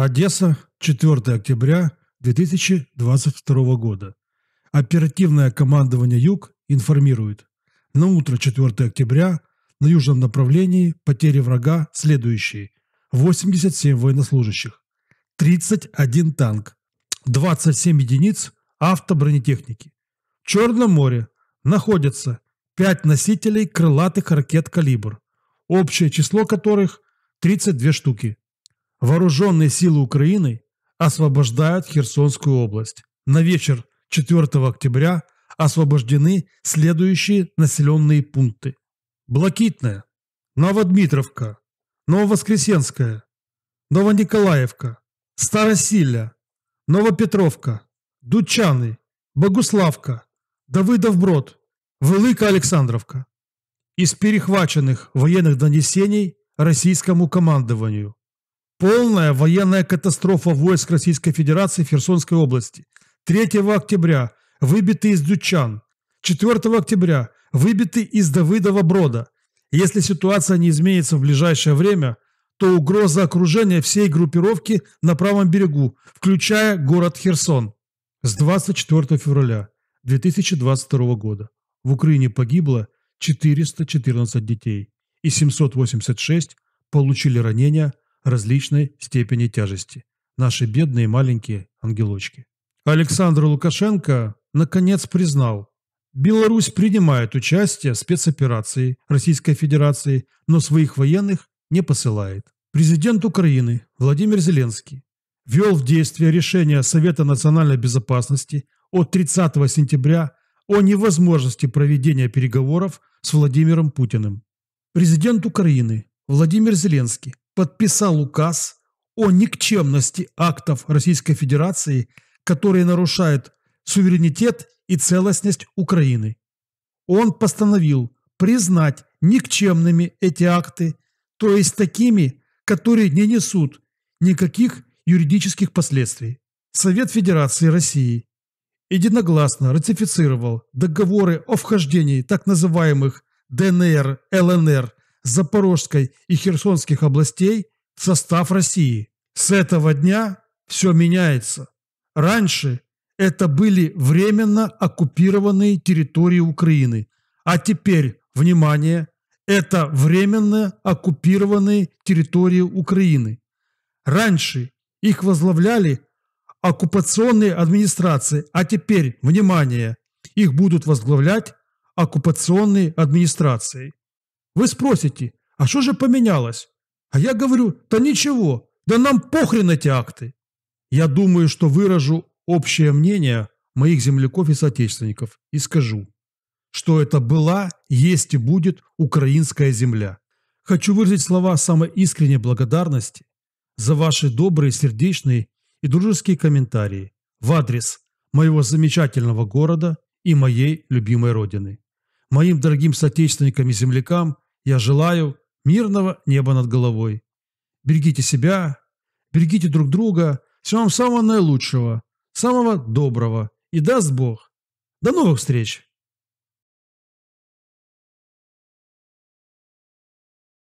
Одесса, 4 октября 2022 года. Оперативное командование «Юг» информирует. На утро 4 октября на южном направлении потери врага следующие. 87 военнослужащих, 31 танк, 27 единиц автобронетехники. В Черном море находятся 5 носителей крылатых ракет «Калибр», общее число которых 32 штуки вооруженные силы Украины освобождают Херсонскую область. На вечер 4 октября освобождены следующие населенные пункты. Блокитная, Новодмитровка, Нововоскресенская, Новониколаевка, Старосиля, Новопетровка, Дучаны, Богуславка, Давыдовброд, Велика Александровка. Из перехваченных военных донесений российскому командованию Полная военная катастрофа войск Российской Федерации в Херсонской области. 3 октября выбиты из Дючан. 4 октября выбиты из Давыдова Брода. Если ситуация не изменится в ближайшее время, то угроза окружения всей группировки на правом берегу, включая город Херсон. С 24 февраля 2022 года в Украине погибло 414 детей и 786 получили ранения различной степени тяжести. Наши бедные маленькие ангелочки. Александр Лукашенко наконец признал, Беларусь принимает участие в спецоперации Российской Федерации, но своих военных не посылает. Президент Украины Владимир Зеленский ввел в действие решение Совета национальной безопасности от 30 сентября о невозможности проведения переговоров с Владимиром Путиным. Президент Украины Владимир Зеленский подписал указ о никчемности актов Российской Федерации, которые нарушают суверенитет и целостность Украины. Он постановил признать никчемными эти акты, то есть такими, которые не несут никаких юридических последствий. Совет Федерации России единогласно ратифицировал договоры о вхождении так называемых ДНР, ЛНР Запорожской и Херсонских областей в состав России. С этого дня все меняется. Раньше это были временно оккупированные территории Украины, а теперь, внимание, это временно оккупированные территории Украины. Раньше их возглавляли оккупационные администрации, а теперь, внимание, их будут возглавлять оккупационные администрации. Вы спросите, а что же поменялось? А я говорю, да ничего, да нам похрен эти акты. Я думаю, что выражу общее мнение моих земляков и соотечественников и скажу, что это была, есть и будет украинская земля. Хочу выразить слова самой искренней благодарности за ваши добрые, сердечные и дружеские комментарии в адрес моего замечательного города и моей любимой родины моим дорогим соотечественникам и землякам я желаю мирного неба над головой. Берегите себя, берегите друг друга, всего вам самого наилучшего, самого доброго и даст Бог. До новых встреч!